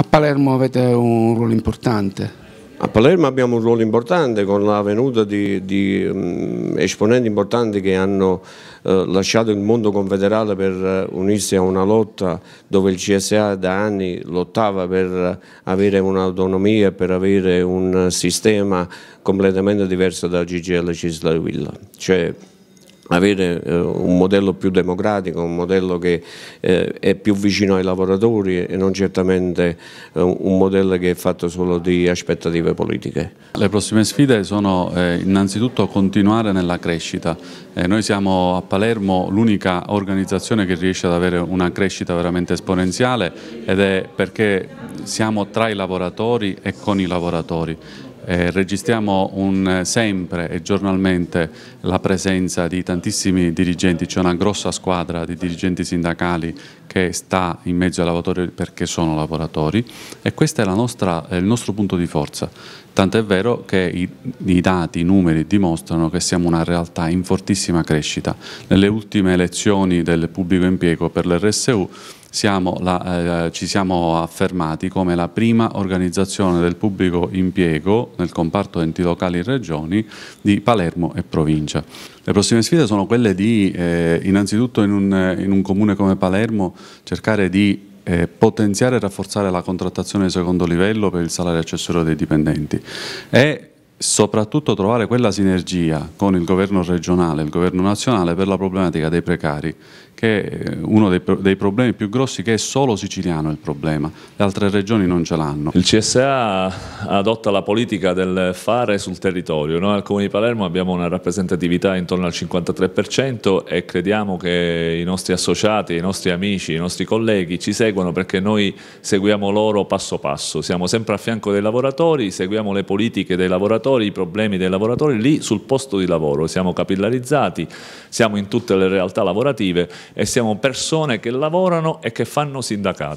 A Palermo avete un ruolo importante? A Palermo abbiamo un ruolo importante con la venuta di, di um, esponenti importanti che hanno uh, lasciato il mondo confederale per eh, unirsi a una lotta dove il CSA da anni lottava per eh, avere un'autonomia, per avere un sistema completamente diverso da GGL Cisla Villa. Cioè, Certo. avere eh, un modello più democratico, un modello che eh, è più vicino ai lavoratori e non certamente eh, un modello che è fatto solo di aspettative politiche. Le prossime sfide sono eh, innanzitutto continuare nella crescita. Eh, noi siamo a Palermo l'unica organizzazione che riesce ad avere una crescita veramente esponenziale ed è perché siamo tra i lavoratori e con i lavoratori. Eh, registriamo un, eh, sempre e giornalmente la presenza di tantissimi dirigenti, c'è una grossa squadra di dirigenti sindacali che sta in mezzo ai lavoratori perché sono lavoratori e questo è nostra, il nostro punto di forza. Tant'è vero che i, i, dati, i numeri dimostrano che siamo una realtà in fortissima crescita. Nelle ultime elezioni del pubblico impiego per l'RSU siamo la, eh, ci siamo affermati come la prima organizzazione del pubblico impiego nel comparto enti locali e regioni di Palermo e provincia. Le prossime sfide sono quelle di eh, innanzitutto in un, in un comune come Palermo cercare di eh, potenziare e rafforzare la contrattazione di secondo livello per il salario accessorio dei dipendenti e soprattutto trovare quella sinergia con il governo regionale e il governo nazionale per la problematica dei precari che è uno dei, dei, problemi più grossi che è solo siciliano il problema, le altre regioni non ce l'hanno. Il CSA adotta la politica del fare sul territorio, noi al Comune di Palermo abbiamo una rappresentatività intorno al 53% e crediamo che i nostri associati, i nostri amici, i nostri colleghi ci seguono perché noi seguiamo loro passo passo, siamo sempre a fianco dei lavoratori, seguiamo le politiche dei lavoratori, i problemi dei lavoratori lì sul posto di lavoro, siamo capillarizzati, siamo in tutte le realtà lavorative e siamo persone che lavorano e che fanno sindacato.